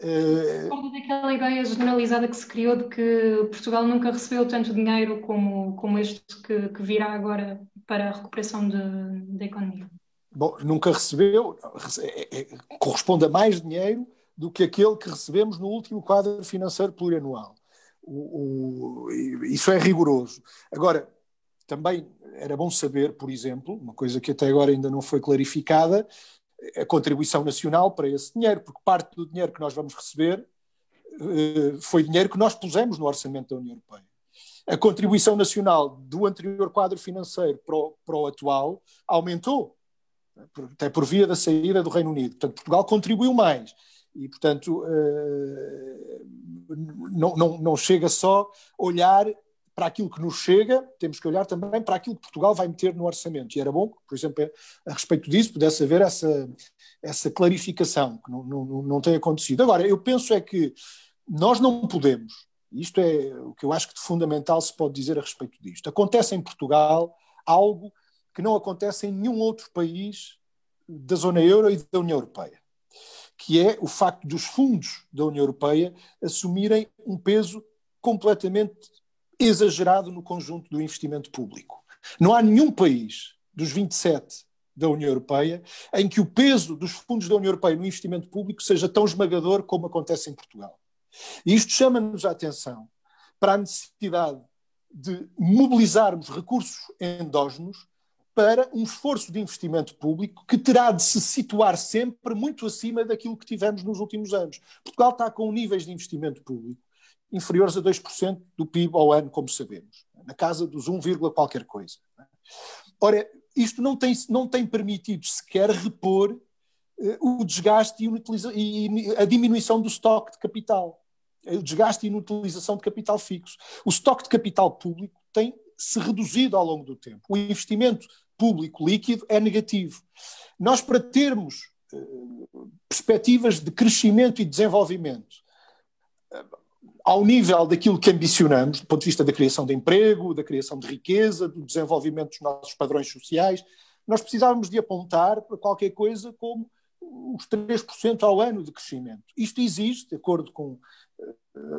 Eh, como daquela ideia generalizada que se criou de que Portugal nunca recebeu tanto dinheiro como, como este que, que virá agora para a recuperação da economia? Bom, nunca recebeu, é, é, corresponde a mais dinheiro do que aquele que recebemos no último quadro financeiro plurianual. O, o, isso é rigoroso. Agora, também era bom saber, por exemplo, uma coisa que até agora ainda não foi clarificada, a contribuição nacional para esse dinheiro, porque parte do dinheiro que nós vamos receber eh, foi dinheiro que nós pusemos no orçamento da União Europeia. A contribuição nacional do anterior quadro financeiro para o, para o atual aumentou, até por via da saída do Reino Unido. Portanto, Portugal contribuiu mais e, portanto, eh, não, não, não chega só olhar para aquilo que nos chega, temos que olhar também para aquilo que Portugal vai meter no orçamento. E era bom, por exemplo, a respeito disso, pudesse haver essa, essa clarificação, que não, não, não tem acontecido. Agora, eu penso é que nós não podemos, isto é o que eu acho que de fundamental se pode dizer a respeito disto. Acontece em Portugal algo que não acontece em nenhum outro país da zona euro e da União Europeia, que é o facto dos fundos da União Europeia assumirem um peso completamente exagerado no conjunto do investimento público. Não há nenhum país dos 27 da União Europeia em que o peso dos fundos da União Europeia no investimento público seja tão esmagador como acontece em Portugal. E isto chama-nos a atenção para a necessidade de mobilizarmos recursos endógenos para um esforço de investimento público que terá de se situar sempre muito acima daquilo que tivemos nos últimos anos. Portugal está com níveis de investimento público inferiores a 2% do PIB ao ano, como sabemos, na casa dos 1, qualquer coisa. É? Ora, isto não tem, não tem permitido sequer repor eh, o desgaste e, a diminuição do estoque de capital, eh, o desgaste e inutilização de capital fixo. O estoque de capital público tem se reduzido ao longo do tempo. O investimento público líquido é negativo. Nós, para termos eh, perspectivas de crescimento e desenvolvimento, ao nível daquilo que ambicionamos, do ponto de vista da criação de emprego, da criação de riqueza, do desenvolvimento dos nossos padrões sociais, nós precisávamos de apontar para qualquer coisa como os 3% ao ano de crescimento. Isto existe, de acordo com eh,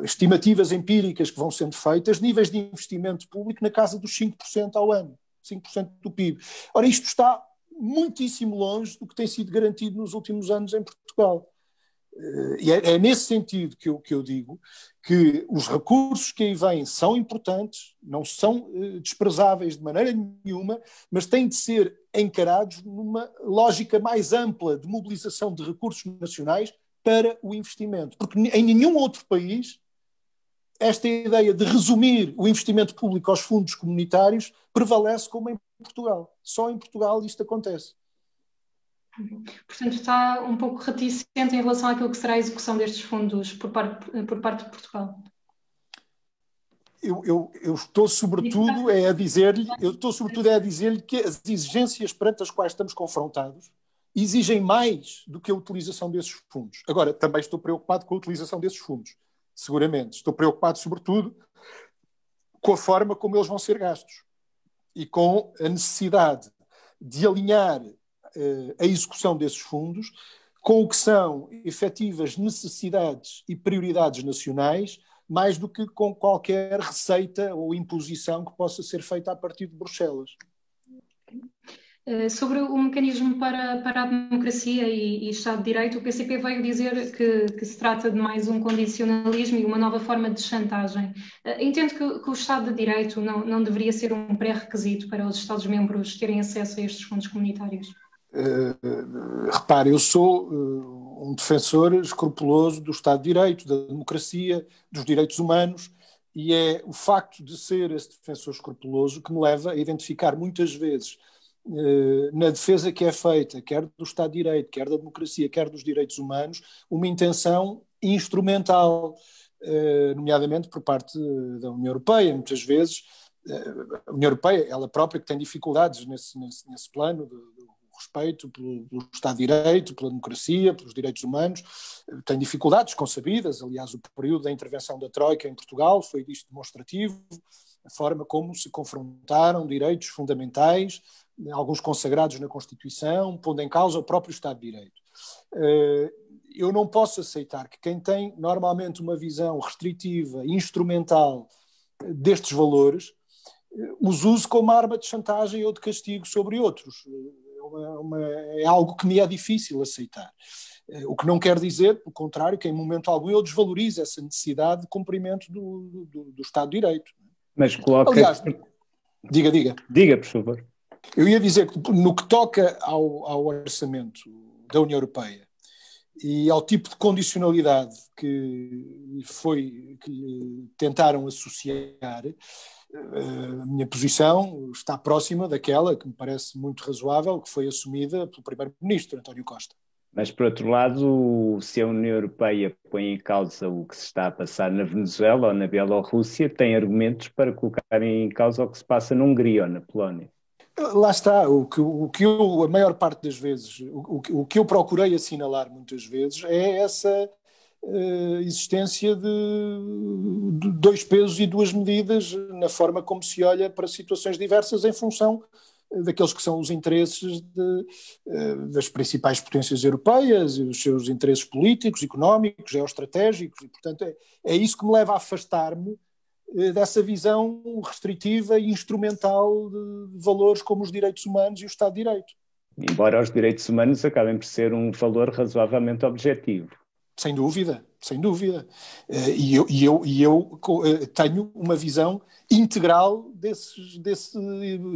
estimativas empíricas que vão sendo feitas, níveis de investimento público na casa dos 5% ao ano, 5% do PIB. Ora, isto está muitíssimo longe do que tem sido garantido nos últimos anos em Portugal. Eh, e é, é nesse sentido que eu, que eu digo que os recursos que aí vêm são importantes, não são eh, desprezáveis de maneira nenhuma, mas têm de ser encarados numa lógica mais ampla de mobilização de recursos nacionais para o investimento. Porque em nenhum outro país esta ideia de resumir o investimento público aos fundos comunitários prevalece como em Portugal. Só em Portugal isto acontece. Portanto, está um pouco reticente em relação àquilo que será a execução destes fundos por parte, por parte de Portugal. Eu, eu, eu, estou sobretudo é a dizer-lhe, eu estou sobretudo é a dizer-lhe que as exigências perante as quais estamos confrontados exigem mais do que a utilização desses fundos. Agora, também estou preocupado com a utilização desses fundos, seguramente. Estou preocupado, sobretudo, com a forma como eles vão ser gastos e com a necessidade de alinhar eh, a execução desses fundos com o que são efetivas necessidades e prioridades nacionais, mais do que com qualquer receita ou imposição que possa ser feita a partir de Bruxelas. Eh, sobre o mecanismo para, para a democracia e, e, Estado de Direito, o PCP veio dizer que, que, se trata de mais um condicionalismo e uma nova forma de chantagem. Eh, entendo que, que o Estado de Direito não, não deveria ser um pré-requisito para os Estados-membros terem acesso a estes fundos comunitários. Eh, repare, eu sou uh, um defensor escrupuloso do Estado de Direito, da democracia, dos direitos humanos, e é o facto de ser esse defensor escrupuloso que me leva a identificar muitas vezes eh, na defesa que é feita, quer do Estado de Direito, quer da democracia, quer dos direitos humanos, uma intenção instrumental, nomeadamente por parte da União Europeia, muitas vezes. A União Europeia, ela própria, que tem dificuldades nesse, nesse, nesse plano respeito pelo, pelo, Estado de Direito, pela democracia, pelos direitos humanos, tem dificuldades consabidas, aliás, o período da intervenção da Troika em Portugal foi disto demonstrativo, a forma como se confrontaram direitos fundamentais, alguns consagrados na Constituição, pondo em causa o próprio Estado de Direito. Eh, eu não posso aceitar que quem tem normalmente uma visão restritiva, instrumental destes valores, eh, os use como arma de chantagem ou de castigo sobre outros uma, é algo que me é difícil aceitar. Eh, o que não quer dizer, pelo contrário, que em momento algum eu desvalorize essa necessidade de cumprimento do, do, do Estado de Direito. Mas coloca. Aliás, diga, diga. Diga, por favor. Eu ia dizer que no que toca ao, ao orçamento da União Europeia e ao tipo de condicionalidade que foi que tentaram associar, a minha posição está próxima daquela que me parece muito razoável, que foi assumida pelo Primeiro-Ministro António Costa. Mas, por outro lado, se a União Europeia põe em causa o que se está a passar na Venezuela ou na Bielorrússia, tem argumentos para colocar em causa o que se passa na Hungria ou na Polónia. Lá está, o que, o que eu, a maior parte das vezes, o, o que eu procurei assinalar muitas vezes é essa uh, existência de, de, dois pesos e duas medidas na forma como se olha para situações diversas em função daqueles que são os interesses de, eh, das principais potências europeias e os seus interesses políticos, económicos, geoestratégicos, e portanto é, é isso que me leva a afastar-me eh, dessa visão restritiva e instrumental de valores como os direitos humanos e o Estado de Direito. Embora os direitos humanos acabem por ser um valor razoavelmente objetivo. Sem dúvida, sem dúvida. Eh, e eu, e eu, e eu eh, tenho uma visão integral desse, desse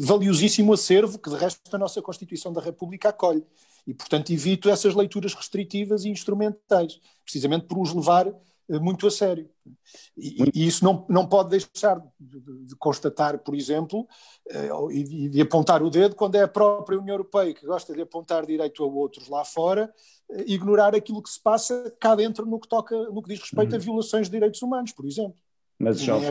valiosíssimo acervo que, de resto, a nossa Constituição da República acolhe. E, portanto, evito essas leituras restritivas e instrumentais, precisamente por os levar eh, muito a sério. E, e isso não, não pode deixar de, de constatar, por exemplo, e de, de apontar o dedo quando é a própria União Europeia que gosta de apontar direito a outros lá fora ignorar aquilo que se passa cá dentro no que toca, no que diz respeito uhum. a violações de direitos humanos, por exemplo. Mas João, é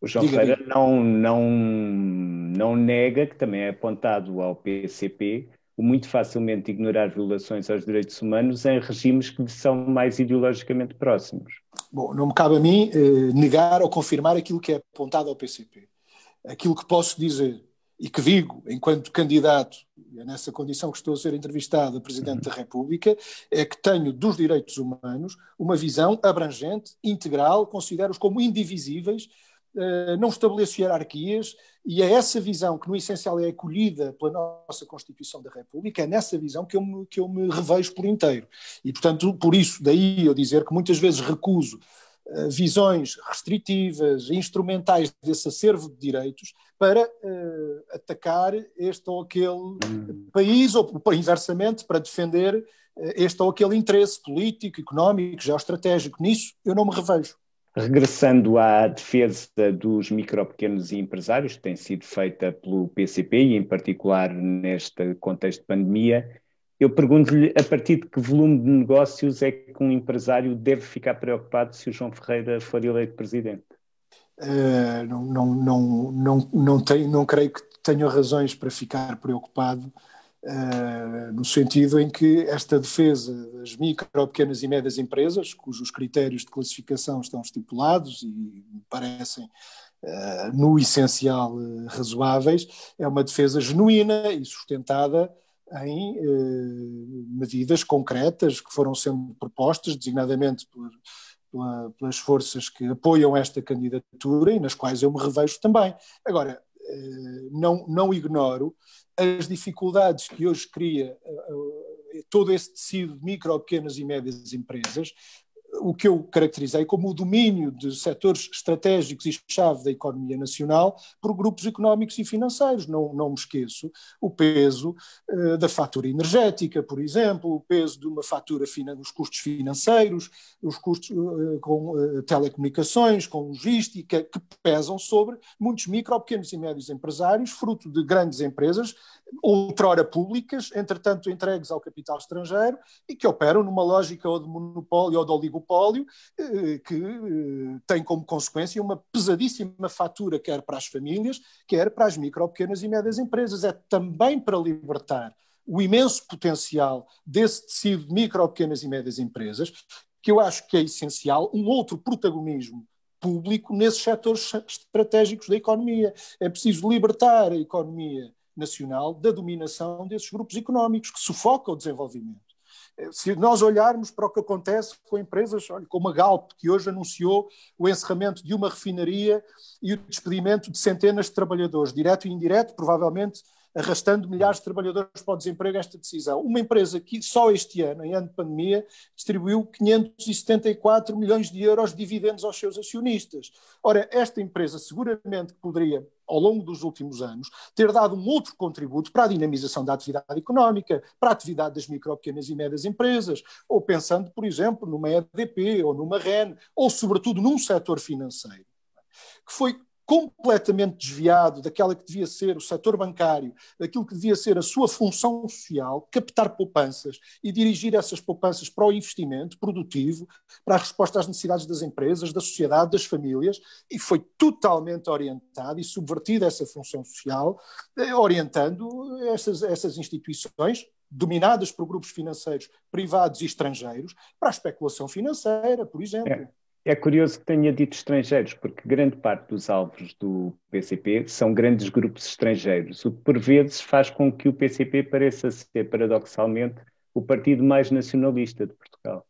o João diga, Ferreira diga. Não, não, não nega que também é apontado ao PCP o muito facilmente ignorar violações aos direitos humanos em regimes que são mais ideologicamente próximos. Bom, não me cabe a mim eh, negar ou confirmar aquilo que é apontado ao PCP. Aquilo que posso dizer e que digo, enquanto candidato, é nessa condição que estou a ser entrevistado a Presidente uhum. da República, é que tenho dos direitos humanos uma visão abrangente, integral, considero-os como indivisíveis, eh, não estabeleço hierarquias, e é essa visão que, no essencial, é acolhida pela nossa Constituição da República, é nessa visão que eu me, que eu me revejo por inteiro. E, portanto, por isso, daí eu dizer que muitas vezes recuso eh, visões restritivas, instrumentais desse acervo de direitos para uh, atacar este ou aquele hum. país, ou inversamente para defender uh, este ou aquele interesse político, económico, geoestratégico. Nisso eu não me revejo. Regressando à defesa dos micro, pequenos e empresários, que tem sido feita pelo PCP e, em particular, neste contexto de pandemia, eu pergunto-lhe a partir de que volume de negócios é que um empresário deve ficar preocupado se o João Ferreira for eleito presidente? Uh, não, não, não, não, não, não creio que tenha razões para ficar preocupado, uh, no sentido em que esta defesa das micro, pequenas e médias empresas, cujos critérios de classificação estão estipulados e parecem Uh, no essencial uh, razoáveis, é uma defesa genuína e sustentada em eh, medidas concretas que foram sendo propostas, designadamente por, pela, pelas forças que apoiam esta candidatura e nas quais eu me revejo também. Agora, eh, não, não ignoro as dificuldades que hoje cria eh, eh, todo esse tecido de micro, pequenas e médias empresas o que eu caracterizei como o domínio de setores estratégicos e chave da economia nacional por grupos económicos e financeiros. Não, não me esqueço o peso uh, da fatura energética, por exemplo, o peso de uma fatura, os custos financeiros, os custos uh, com uh, telecomunicações, com logística, que pesam sobre muitos micro, pequenos e médios empresários, fruto de grandes empresas, outrora públicas, entretanto entregues ao capital estrangeiro e que operam numa lógica ou de monopólio ou de oligopólio monopólio eh, que eh, tem como consequência uma pesadíssima fatura, quer para as famílias, quer para as micro, pequenas e médias empresas. É também para libertar o imenso potencial desse tecido de micro, pequenas e médias empresas, que eu acho que é essencial um outro protagonismo público nesses setores estratégicos da economia. É preciso libertar a economia nacional da dominação desses grupos económicos que sufocam o desenvolvimento. Eh, se nós olharmos para o que acontece com empresas, olha, como a Galp, que hoje anunciou o encerramento de uma refinaria e o despedimento de centenas de trabalhadores, direto e indireto, provavelmente arrastando milhares de trabalhadores para o desemprego esta decisão. Uma empresa que só este ano, em ano de pandemia, distribuiu 574 milhões de euros de dividendos aos seus acionistas. Ora, esta empresa seguramente poderia ao longo dos últimos anos, ter dado um outro contributo para a dinamização da atividade económica, para a atividade das micro, pequenas e médias empresas, ou pensando, por exemplo, numa EDP ou numa REN, ou sobretudo num setor financeiro, que foi completamente desviado daquela que devia ser o setor bancário, daquilo que devia ser a sua função social, captar poupanças e dirigir essas poupanças para o investimento produtivo, para a resposta às necessidades das empresas, da sociedade, das famílias, e foi totalmente orientado e subvertida essa função social, eh, orientando essas, essas instituições dominadas por grupos financeiros privados e estrangeiros para a especulação financeira, por exemplo. É. É curioso que tenha dito estrangeiros, porque grande parte dos alvos do PCP são grandes grupos estrangeiros, o que por vezes faz com que o PCP pareça ser, paradoxalmente, o partido mais nacionalista de Portugal.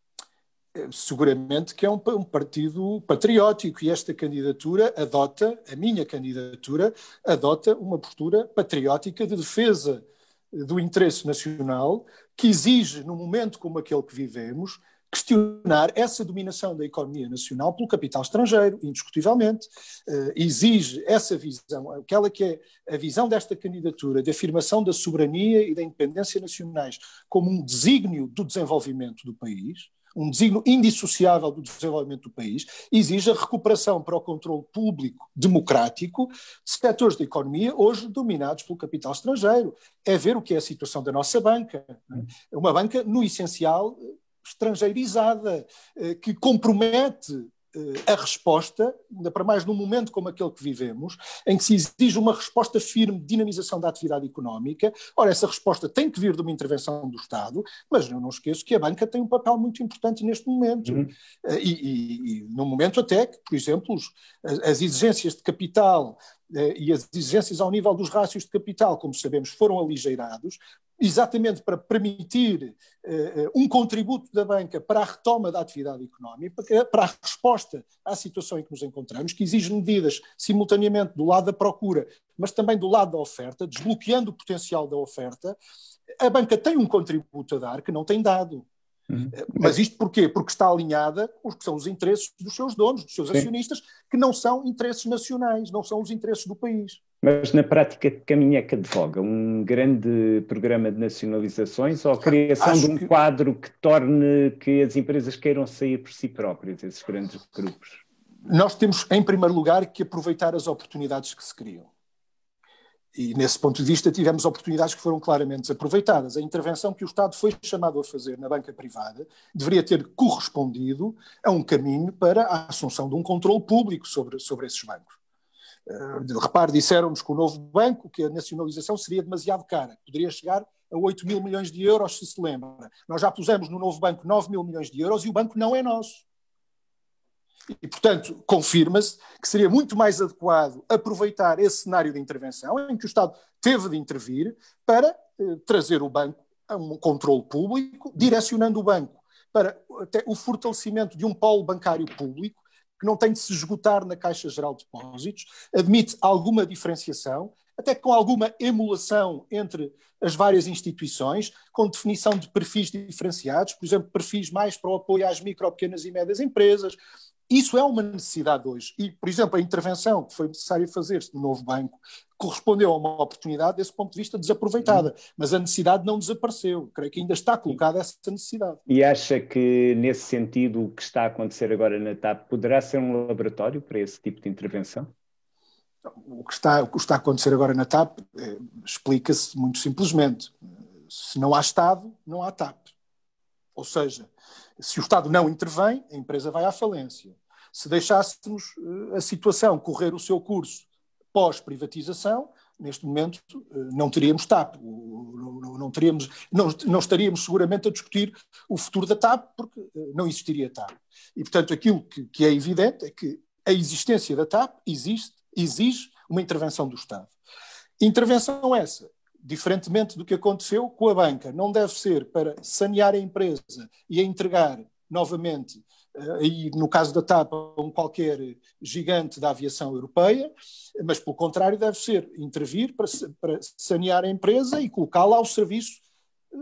Eh, seguramente que é um, um partido patriótico e esta candidatura adota, a minha candidatura, adota uma postura patriótica de defesa do interesse nacional, que exige, num momento como aquele que vivemos, questionar essa dominação da economia nacional pelo capital estrangeiro, indiscutivelmente, eh, exige essa visão, aquela que é a visão desta candidatura de afirmação da soberania e da independência nacionais como um desígnio do desenvolvimento do país, um desígnio indissociável do desenvolvimento do país, exige a recuperação para o controle público democrático de setores da economia hoje dominados pelo capital estrangeiro. É ver o que é a situação da nossa banca. É? Uma banca, no essencial, estrangeirizada, eh, que compromete eh, a resposta, ainda para mais num momento como aquele que vivemos, em que se exige uma resposta firme de dinamização da atividade económica. Ora, essa resposta tem que vir de uma intervenção do Estado, mas eu não esqueço que a banca tem um papel muito importante neste momento. Uhum. Eh, e, e, e momento até que, por exemplo, as, as exigências de capital e as exigências ao nível dos rácios de capital, como sabemos, foram aligeirados, exatamente para permitir uh, um contributo da banca para a retoma da atividade económica, para a resposta à situação em que nos encontramos, que exige medidas simultaneamente do lado da procura, mas também do lado da oferta, desbloqueando o potencial da oferta. A banca tem um contributo a dar que não tem dado. Uhum. Eh, mas isto porquê? Porque está alinhada com os que são os interesses dos seus donos, dos seus Sim. acionistas, que não são interesses nacionais, não são os interesses do país mas na prática é que advoga? Um grande programa de nacionalizações ou a criação Acho de um que... quadro que torne que as empresas queiram sair por si próprias, esses grandes grupos? Nós temos, em primeiro lugar, que aproveitar as oportunidades que se criam. E, nesse ponto de vista, tivemos oportunidades que foram claramente desaproveitadas. A intervenção que o Estado foi chamado a fazer na banca privada deveria ter correspondido a um caminho para a assunção de um controle público sobre, sobre esses bancos eh, repare, disseram-nos que o novo banco, que a nacionalização seria demasiado cara, poderia chegar a 8 mil milhões de euros, se se lembra. Nós já pusemos no novo banco 9 mil milhões de euros e o banco não é nosso. E, portanto, confirma-se que seria muito mais adequado aproveitar esse cenário de intervenção, em que o Estado teve de intervir, para eh, trazer o banco a um controle público, direcionando o banco para até o fortalecimento de um polo bancário público, que não tem de se esgotar na Caixa Geral de Depósitos, admite alguma diferenciação, até com alguma emulação entre as várias instituições, com definição de perfis diferenciados, por exemplo, perfis mais para o apoio às micro, pequenas e médias empresas, isso é uma necessidade hoje. E, por exemplo, a intervenção que foi necessário fazer no novo banco correspondeu a uma oportunidade desse ponto de vista desaproveitada, uhum. mas a necessidade não desapareceu. Creio que ainda está colocada essa necessidade. E acha que, nesse sentido, o que está a acontecer agora na TAP poderá ser um laboratório para esse tipo de intervenção? O que está, o que está a acontecer agora na TAP é, explica-se muito simplesmente. Se não há Estado, não há TAP. Ou seja, se o Estado não intervém, a empresa vai à falência se deixássemos eh, a situação correr o seu curso pós-privatização, neste momento eh, não teríamos TAP, não, teríamos, não, não estaríamos seguramente a discutir o futuro da TAP, porque eh, não existiria TAP. E, portanto, aquilo que, que é evidente é que a existência da TAP existe, exige uma intervenção do Estado. Intervenção essa, diferentemente do que aconteceu com a banca, não deve ser para sanear a empresa e a entregar novamente e no caso da TAP, um qualquer gigante da aviação europeia, mas pelo contrário deve ser intervir para, para sanear a empresa e colocá-la ao serviço eh,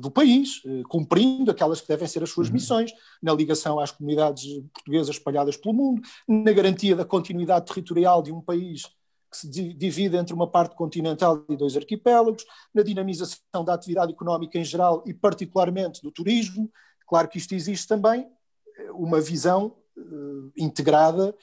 do país, eh, cumprindo aquelas que devem ser as suas uhum. missões, na ligação às comunidades portuguesas espalhadas pelo mundo, na garantia da continuidade territorial de um país que se divide entre uma parte continental e dois arquipélagos, na dinamização da atividade económica em geral e particularmente do turismo, claro que isto existe também uma visão eh, integrada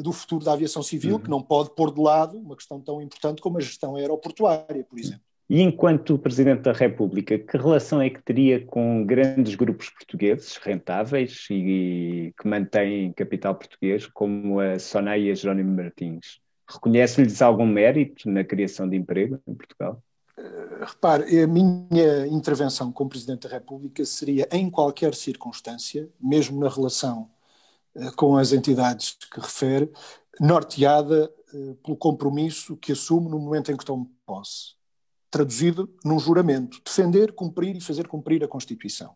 do futuro da aviação civil, uhum. que não pode pôr de lado uma questão tão importante como a gestão aeroportuária, por uhum. exemplo. E enquanto Presidente da República, que relação é que teria com grandes grupos portugueses rentáveis e que mantêm capital português, como a Soneia e a Jerónimo Martins? Reconhece-lhes algum mérito na criação de emprego em Portugal? Eh, repare, a minha intervenção como Presidente da República seria, em qualquer circunstância, mesmo na relação eh, com as entidades que refere, norteada eh, pelo compromisso que assumo no momento em que tomo posse, traduzido num juramento: defender, cumprir e fazer cumprir a Constituição.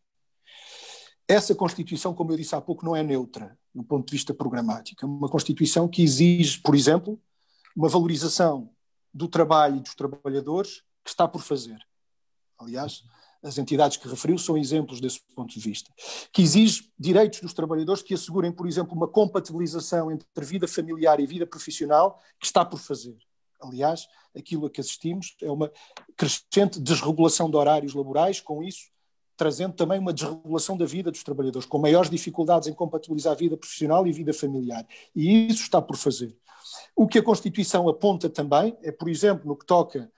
Essa Constituição, como eu disse há pouco, não é neutra do ponto de vista programático. É uma Constituição que exige, por exemplo, uma valorização do trabalho e dos trabalhadores que está por fazer. Aliás, as entidades que referiu são exemplos desse ponto de vista, que exige direitos dos trabalhadores que assegurem, por exemplo, uma compatibilização entre vida familiar e vida profissional, que está por fazer. Aliás, aquilo a que assistimos é uma crescente desregulação de horários laborais, com isso trazendo também uma desregulação da vida dos trabalhadores, com maiores dificuldades em compatibilizar a vida profissional e vida familiar. E isso está por fazer. O que a Constituição aponta também é, por exemplo, no que toca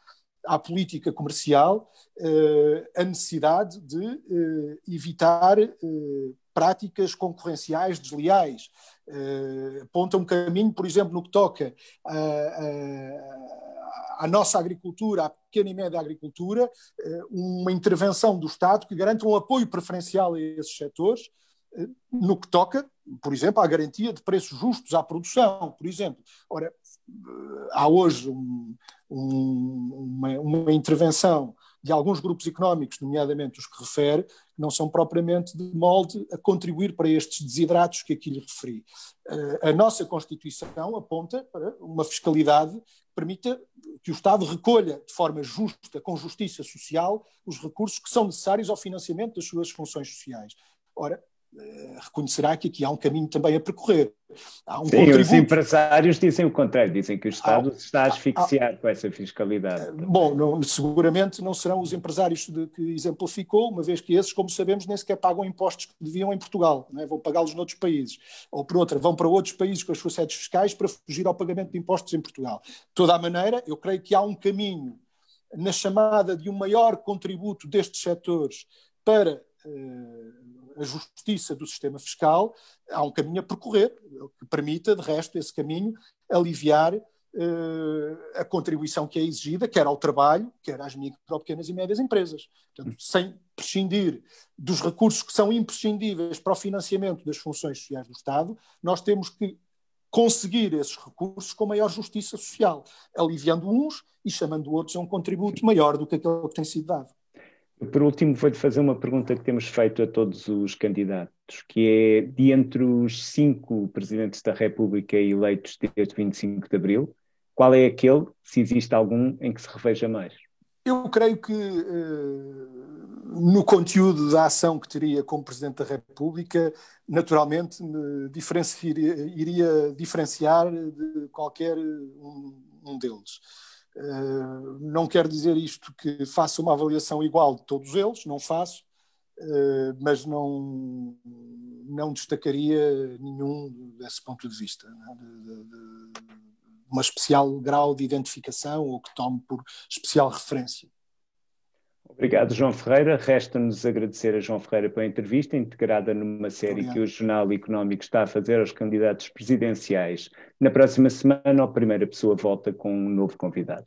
à política comercial eh, a necessidade de eh, evitar eh, práticas concorrenciais desleais. Aponta um caminho, por exemplo, no que toca a, a à nossa agricultura, à pequena e média agricultura, uma intervenção do Estado que garanta um apoio preferencial a esses setores, no que toca, por exemplo, à garantia de preços justos à produção, por exemplo. Ora, há hoje um, um, uma, uma, intervenção de alguns grupos económicos, nomeadamente os que refere, não são propriamente de molde a contribuir para estes desidratos que aqui lhe referi. Eh, a nossa Constituição aponta para uma fiscalidade que permita que o Estado recolha de forma justa, com justiça social, os recursos que são necessários ao financiamento das suas funções sociais. Ora, eh, reconhecerá que aqui há um caminho também a percorrer. Um Sim, contributo. os empresários dizem o contrário, dizem que o Estado há, está a asfixiar há, com essa fiscalidade. Eh, bom, não, seguramente não serão os empresários de, que exemplificou, uma vez que esses, como sabemos, nem sequer pagam impostos que deviam em Portugal, é? vão pagá-los noutros países. Ou por outra, vão para outros países com as suas sedes fiscais para fugir ao pagamento de impostos em Portugal. De toda a maneira, eu creio que há um caminho na chamada de um maior contributo destes setores para eh, a justiça do sistema fiscal, há um caminho a percorrer é que permita, de resto, esse caminho aliviar eh, a contribuição que é exigida, quer ao trabalho, quer às micro, pequenas e médias empresas. Portanto, sem prescindir dos recursos que são imprescindíveis para o financiamento das funções sociais do Estado, nós temos que conseguir esses recursos com maior justiça social, aliviando uns e chamando outros a um contributo maior do que aquele que tem sido dado. Por último, vou-lhe fazer uma pergunta que temos feito a todos os candidatos, que é, de entre os cinco presidentes da República eleitos desde 25 de Abril, qual é aquele, se existe algum, em que se reveja mais? Eu creio que eh, no conteúdo da ação que teria como Presidente da República, naturalmente me diferenciaria, iria diferenciar de qualquer eh, um deles eh, não quer dizer isto que faça uma avaliação igual de todos eles, não faço, eh, mas não, não destacaria nenhum desse ponto de vista, né? de, de, de uma especial grau de identificação ou que tome por especial referência. Obrigado, João Ferreira. Resta-nos agradecer a João Ferreira pela entrevista, integrada numa série Obrigado. que o Jornal Económico está a fazer aos candidatos presidenciais. Na próxima semana, a primeira pessoa volta com um novo convidado.